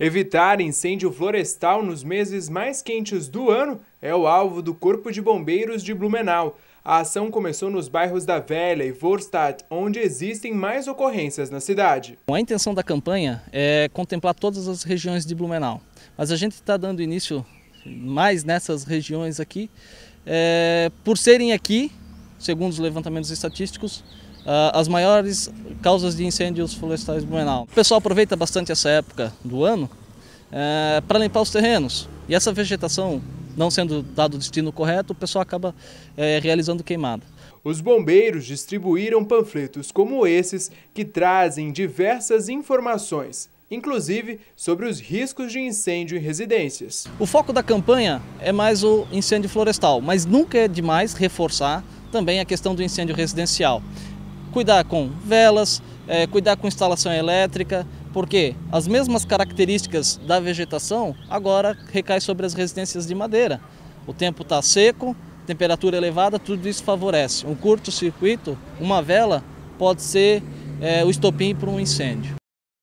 Evitar incêndio florestal nos meses mais quentes do ano é o alvo do Corpo de Bombeiros de Blumenau. A ação começou nos bairros da Velha e Vorstadt, onde existem mais ocorrências na cidade. A intenção da campanha é contemplar todas as regiões de Blumenau, mas a gente está dando início mais nessas regiões aqui, é, por serem aqui, segundo os levantamentos estatísticos, ah, as maiores causas de incêndios florestais no Blumenau. O pessoal aproveita bastante essa época do ano eh, para limpar os terrenos. E essa vegetação, não sendo dado o destino correto, o pessoal acaba eh, realizando queimada. Os bombeiros distribuíram panfletos como esses que trazem diversas informações, inclusive sobre os riscos de incêndio em residências. O foco da campanha é mais o incêndio florestal, mas nunca é demais reforçar também a questão do incêndio residencial cuidar com velas, é, cuidar com instalação elétrica, porque as mesmas características da vegetação agora recai sobre as residências de madeira. O tempo está seco, temperatura elevada, tudo isso favorece. Um curto-circuito, uma vela, pode ser é, o estopim para um incêndio.